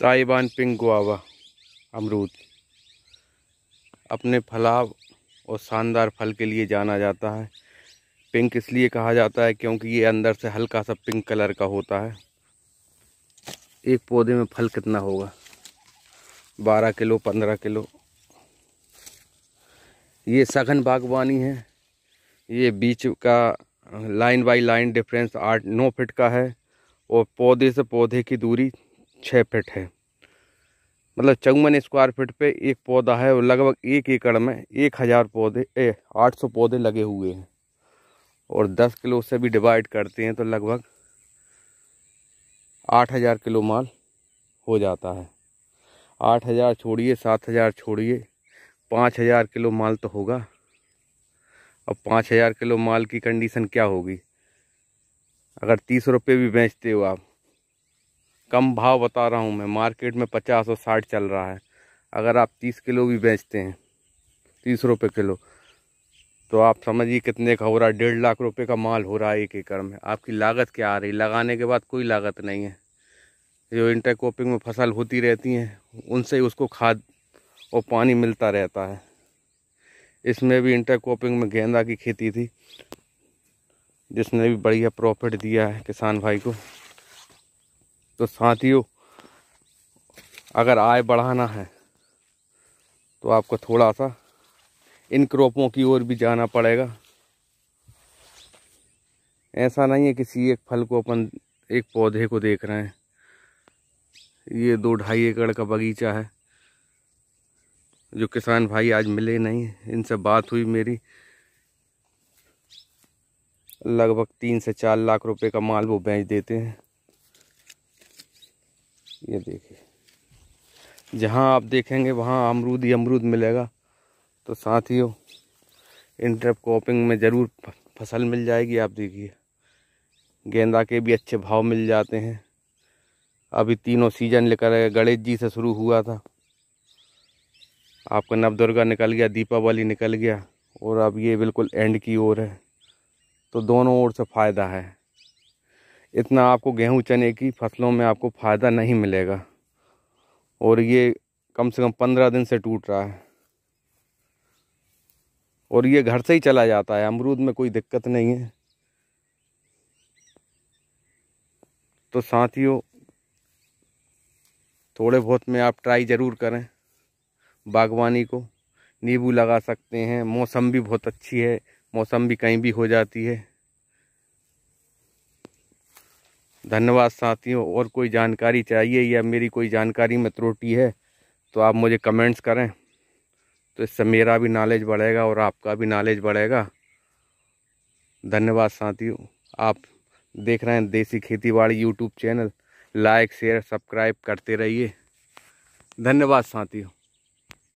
Taiwan pink guava अमरूद अपने फलाव और शानदार फल के लिए जाना जाता है पिंक इसलिए कहा जाता है क्योंकि ये अंदर से हल्का सा पिंक कलर का होता है एक पौधे में फल कितना होगा बारह किलो पंद्रह किलो ये सघन बागवानी है ये बीच का लाइन बाय लाइन डिफरेंस आठ नौ फिट का है और पौधे से पौधे की दूरी छः फिट है मतलब चौवन स्क्वायर फिट पे एक पौधा है और लगभग एक एकड़ में एक हज़ार पौधे ए आठ सौ पौधे लगे हुए हैं और दस किलो से भी डिवाइड करते हैं तो लगभग आठ हज़ार किलो माल हो जाता है आठ हज़ार छोड़िए सात हज़ार छोड़िए पाँच हज़ार किलो माल तो होगा अब पाँच हज़ार किलो माल की कंडीशन क्या होगी अगर तीस रुपये भी बेचते हो आप कम भाव बता रहा हूँ मैं मार्केट में पचास और साठ चल रहा है अगर आप तीस किलो भी बेचते हैं तीस रुपये किलो तो आप समझिए कितने का हो रहा है डेढ़ लाख रुपए का माल हो रहा है एक एकड़ में आपकी लागत क्या आ रही लगाने के बाद कोई लागत नहीं है जो इंटरक्रॉपिंग में फसल होती रहती हैं उनसे उसको खाद और पानी मिलता रहता है इसमें भी इंटरक्रॉपिंग में गेंदा की खेती थी जिसने भी बढ़िया प्रॉफिट दिया है किसान भाई को तो साथियों अगर आय बढ़ाना है तो आपको थोड़ा सा इन क्रॉपों की ओर भी जाना पड़ेगा ऐसा नहीं है किसी एक फल को अपन एक पौधे को देख रहे हैं ये दो ढाई एकड़ का बगीचा है जो किसान भाई आज मिले नहीं इनसे बात हुई मेरी लगभग तीन से चार लाख रुपए का माल वो बेच देते हैं ये देखिए जहाँ आप देखेंगे वहाँ अमरूद ही अमरूद मिलेगा तो साथियों इंटरप क्रॉपिंग में ज़रूर फसल मिल जाएगी आप देखिए गेंदा के भी अच्छे भाव मिल जाते हैं अभी तीनों सीजन लेकर गणेश जी से शुरू हुआ था आपका नवदुर्गा निकल गया दीपावली निकल गया और अब ये बिल्कुल एंड की ओर है तो दोनों ओर से फ़ायदा है इतना आपको गेहूं चने की फसलों में आपको फ़ायदा नहीं मिलेगा और ये कम से कम पंद्रह दिन से टूट रहा है और ये घर से ही चला जाता है अमरूद में कोई दिक्कत नहीं है तो साथियों थोड़े बहुत में आप ट्राई ज़रूर करें बागवानी को नींबू लगा सकते हैं मौसम भी बहुत अच्छी है मौसम भी कहीं भी हो जाती है धन्यवाद साथियों और कोई जानकारी चाहिए या मेरी कोई जानकारी में त्रुटि है तो आप मुझे कमेंट्स करें तो इससे मेरा भी नॉलेज बढ़ेगा और आपका भी नॉलेज बढ़ेगा धन्यवाद साथियों आप देख रहे हैं देसी खेती बाड़ी YouTube channel like share subscribe करते रहिए धन्यवाद साथियों